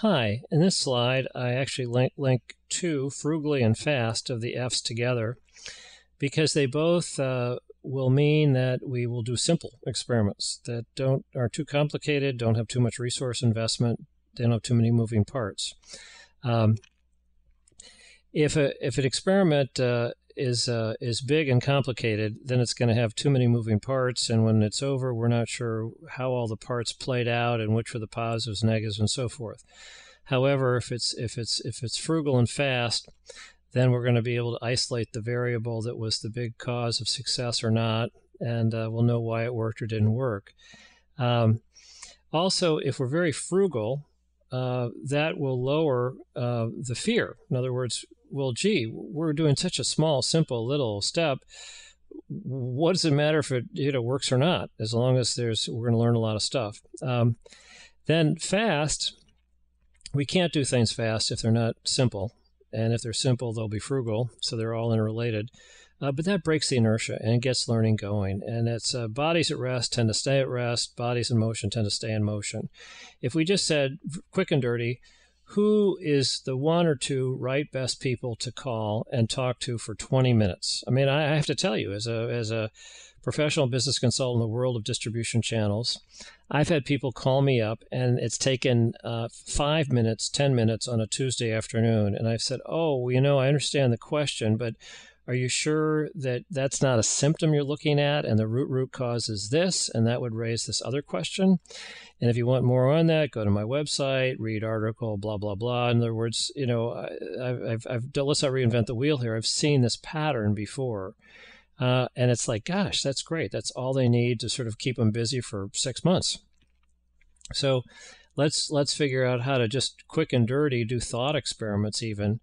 Hi, in this slide, I actually link, link two, frugally and fast, of the F's together because they both uh, will mean that we will do simple experiments that don't are too complicated, don't have too much resource investment, don't have too many moving parts. Um, if, a, if an experiment uh, is uh, is big and complicated, then it's going to have too many moving parts. And when it's over, we're not sure how all the parts played out and which were the positives, negatives, and so forth. However, if it's if it's if it's frugal and fast, then we're going to be able to isolate the variable that was the big cause of success or not, and uh, we'll know why it worked or didn't work. Um, also, if we're very frugal, uh, that will lower uh, the fear. In other words, well, gee, we're doing such a small, simple little step. What does it matter if it you know works or not? As long as there's we're going to learn a lot of stuff. Um, then fast, we can't do things fast if they're not simple, and if they're simple, they'll be frugal. So they're all interrelated. Uh, but that breaks the inertia and gets learning going. And it's uh, bodies at rest tend to stay at rest, bodies in motion tend to stay in motion. If we just said quick and dirty, who is the one or two right best people to call and talk to for 20 minutes? I mean, I have to tell you, as a, as a professional business consultant in the world of distribution channels, I've had people call me up and it's taken uh, five minutes, 10 minutes on a Tuesday afternoon. And I've said, Oh, you know, I understand the question, but are you sure that that's not a symptom you're looking at and the root root cause is this? And that would raise this other question. And if you want more on that, go to my website, read article, blah, blah, blah. In other words, you know, I, I've, I've, let's not reinvent the wheel here. I've seen this pattern before. Uh, and it's like, gosh, that's great. That's all they need to sort of keep them busy for six months. So let's let's figure out how to just quick and dirty do thought experiments even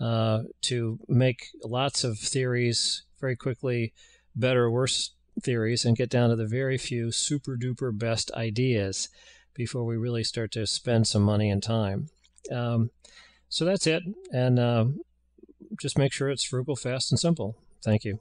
uh, to make lots of theories very quickly, better, worse theories, and get down to the very few super duper best ideas before we really start to spend some money and time. Um, so that's it. And uh, just make sure it's frugal, fast, and simple. Thank you.